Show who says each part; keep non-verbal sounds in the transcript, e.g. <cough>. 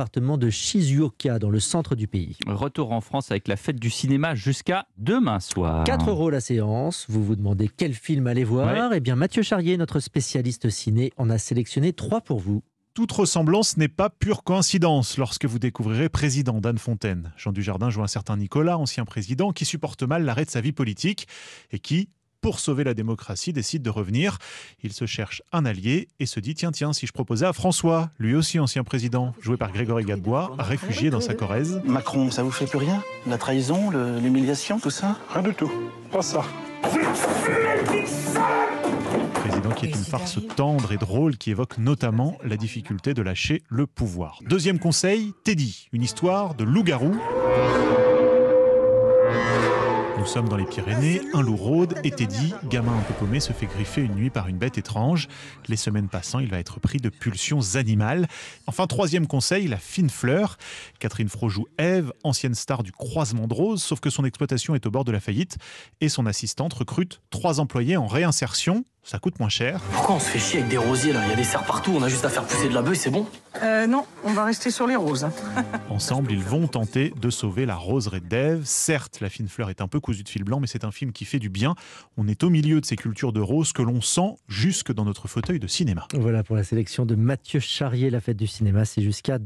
Speaker 1: appartement de Shizuoka, dans le centre du pays. Retour en France avec la fête du cinéma jusqu'à demain soir. 4 euros la séance. Vous vous demandez quel film aller voir Eh bien, Mathieu Charrier, notre spécialiste ciné, en a sélectionné 3 pour vous toute ressemblance n'est pas pure coïncidence
Speaker 2: lorsque vous découvrirez président d'Anne Fontaine. Jean Dujardin joue un certain Nicolas, ancien président, qui supporte mal l'arrêt de sa vie politique et qui, pour sauver la démocratie, décide de revenir. Il se cherche un allié et se dit tiens, tiens, si je proposais à François, lui aussi ancien président, joué par Grégory Gadebois, réfugié dans sa Corrèze. Macron, ça vous fait plus rien
Speaker 1: La trahison, l'humiliation, tout
Speaker 2: ça Rien du tout. Pas ça. Président qui est une farce tendre et drôle qui évoque notamment la difficulté de lâcher le pouvoir. Deuxième conseil, Teddy, une histoire de loup-garou. Nous sommes dans les Pyrénées, un loup rôde et Teddy, gamin un peu paumé, se fait griffer une nuit par une bête étrange. Les semaines passant, il va être pris de pulsions animales. Enfin, troisième conseil, la fine fleur. Catherine frojou Eve, ancienne star du croisement de rose, sauf que son exploitation est au bord de la faillite et son assistante recrute trois employés en réinsertion. Ça coûte moins cher.
Speaker 1: Pourquoi on se fait chier avec des rosiers là Il y a des cerfs partout, on a juste à faire pousser de la bœuf c'est bon. Euh, non, on va rester sur les roses.
Speaker 2: <laughs> Ensemble, ils vont tenter de sauver la roseraie d'Ève. Certes, La fine fleur est un peu cousue de fil blanc, mais c'est un film qui fait du bien. On est au milieu de ces cultures de roses que l'on sent jusque dans notre fauteuil de cinéma.
Speaker 1: Voilà pour la sélection de Mathieu Charrier, La fête du cinéma. C'est jusqu'à